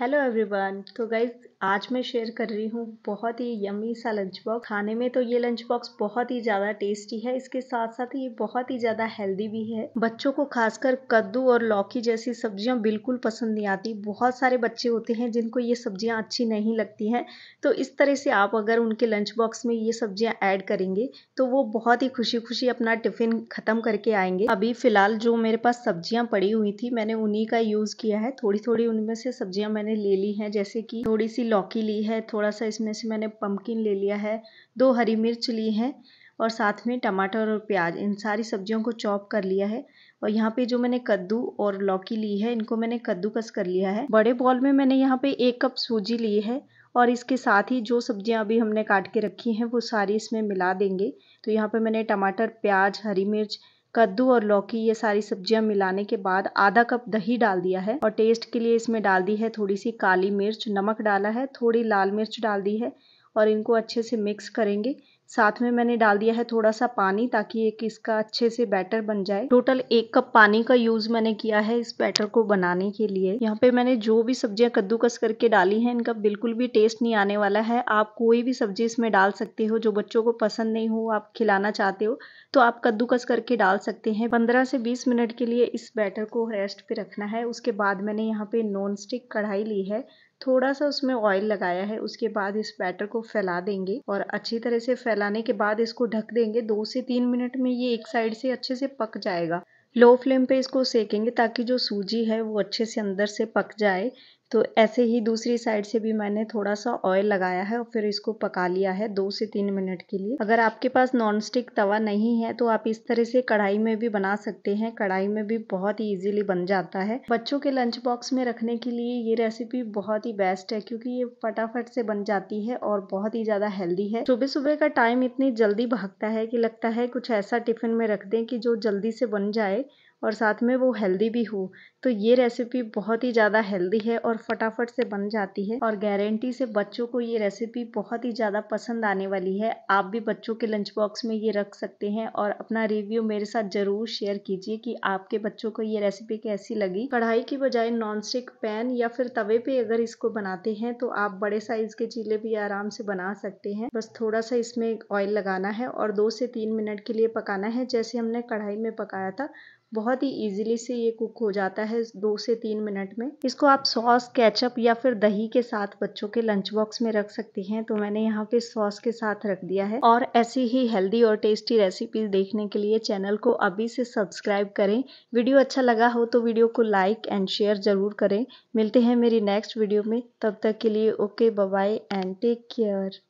hello everyone तो guys आज मैं शेयर कर रही हूँ बहुत ही यमी सा लंच बॉक्स खाने में तो ये लंच बॉक्स बहुत ही ज़्यादा टेस्टी है इसके साथ साथ ये बहुत ही ज़्यादा हेल्दी भी है बच्चों को खासकर कद्दू और लौकी जैसी सब्जियाँ बिल्कुल पसंद नहीं आती बहुत सारे बच्चे होते हैं जिनको ये सब्जियाँ अच्छी नहीं लगती हैं तो इस तरह से आप अगर उनके लंच बॉक्स में ये सब्जियाँ ऐड करेंगे तो वो बहुत ही खुशी खुशी अपना टिफिन ख़त्म करके आएंगे अभी फ़िलहाल जो मेरे पास सब्जियाँ पड़ी हुई थी मैंने उन्हीं का यूज़ किया है थोड़ी थोड़ी उनमें से सब्जियाँ मैंने ले ली हैं जैसे कि थोड़ी सी लौकी ली है थोड़ा सा इसमें से मैंने पम्पकिन ले लिया है दो हरी मिर्च ली हैं और साथ में टमाटर और प्याज इन सारी सब्जियों को चॉप कर लिया है और यहाँ पे जो मैंने कद्दू और लौकी ली है इनको मैंने कद्दूकस कर लिया है बड़े बॉल में मैंने यहाँ पे एक कप सूजी ली है और इसके साथ ही जो सब्जियां अभी हमने काट के रखी हैं वो सारी इसमें मिला देंगे तो यहाँ पे मैंने टमाटर प्याज हरी मिर्च कद्दू और लौकी ये सारी सब्जियां मिलाने के बाद आधा कप दही डाल दिया है और टेस्ट के लिए इसमें डाल दी है थोड़ी सी काली मिर्च नमक डाला है थोड़ी लाल मिर्च डाल दी है और इनको अच्छे से मिक्स करेंगे साथ में मैंने डाल दिया है थोड़ा सा पानी ताकि एक इसका अच्छे से बैटर बन जाए टोटल एक कप पानी का यूज मैंने किया है इस बैटर को बनाने के लिए यहाँ पे मैंने जो भी सब्जियां कद्दूकस करके डाली हैं इनका बिल्कुल भी टेस्ट नहीं आने वाला है आप कोई भी सब्जी इसमें डाल सकते हो जो बच्चों को पसंद नहीं हो आप खिलाना चाहते हो तो आप कद्दूकस करके डाल सकते हैं पंद्रह से बीस मिनट के लिए इस बैटर को रेस्ट पे रखना है उसके बाद मैंने यहाँ पे नॉन स्टिक कढ़ाई ली है थोड़ा सा उसमें ऑयल लगाया है उसके बाद इस बैटर को फैला देंगे और अच्छी तरह से फैलाने के बाद इसको ढक देंगे दो से तीन मिनट में ये एक साइड से अच्छे से पक जाएगा लो फ्लेम पे इसको सेकेंगे ताकि जो सूजी है वो अच्छे से अंदर से पक जाए तो ऐसे ही दूसरी साइड से भी मैंने थोड़ा सा ऑयल लगाया है और फिर इसको पका लिया है दो से तीन मिनट के लिए अगर आपके पास नॉन स्टिक तवा नहीं है तो आप इस तरह से कढ़ाई में भी बना सकते हैं कढ़ाई में भी बहुत ही ईजिली बन जाता है बच्चों के लंच बॉक्स में रखने के लिए ये रेसिपी बहुत ही बेस्ट है क्योंकि ये फटाफट से बन जाती है और बहुत ही ज़्यादा हेल्दी है सुबह सुबह का टाइम इतनी जल्दी भागता है कि लगता है कुछ ऐसा टिफिन में रख दें कि जो जल्दी से बन जाए और साथ में वो हेल्दी भी हो तो ये रेसिपी बहुत ही ज़्यादा हेल्दी है और फटाफट से बन जाती है और गारंटी से बच्चों को ये रेसिपी बहुत ही ज़्यादा पसंद आने वाली है आप भी बच्चों के लंच बॉक्स में ये रख सकते हैं और अपना रिव्यू मेरे साथ ज़रूर शेयर कीजिए कि आपके बच्चों को ये रेसिपी कैसी लगी कढ़ाई की बजाय नॉनस्टिक पैन या फिर तवे पर अगर इसको बनाते हैं तो आप बड़े साइज़ के चीले भी आराम से बना सकते हैं बस थोड़ा सा इसमें ऑयल लगाना है और दो से तीन मिनट के लिए पकाना है जैसे हमने कढ़ाई में पकाया था बहुत ही इजीली से ये कुक हो जाता है दो से तीन मिनट में इसको आप सॉस केचप या फिर दही के साथ बच्चों के लंच बॉक्स में रख सकती हैं तो मैंने यहाँ पे सॉस के साथ रख दिया है और ऐसी ही हेल्दी और टेस्टी रेसिपीज देखने के लिए चैनल को अभी से सब्सक्राइब करें वीडियो अच्छा लगा हो तो वीडियो को लाइक एंड शेयर ज़रूर करें मिलते हैं मेरी नेक्स्ट वीडियो में तब तक के लिए okay bye and take care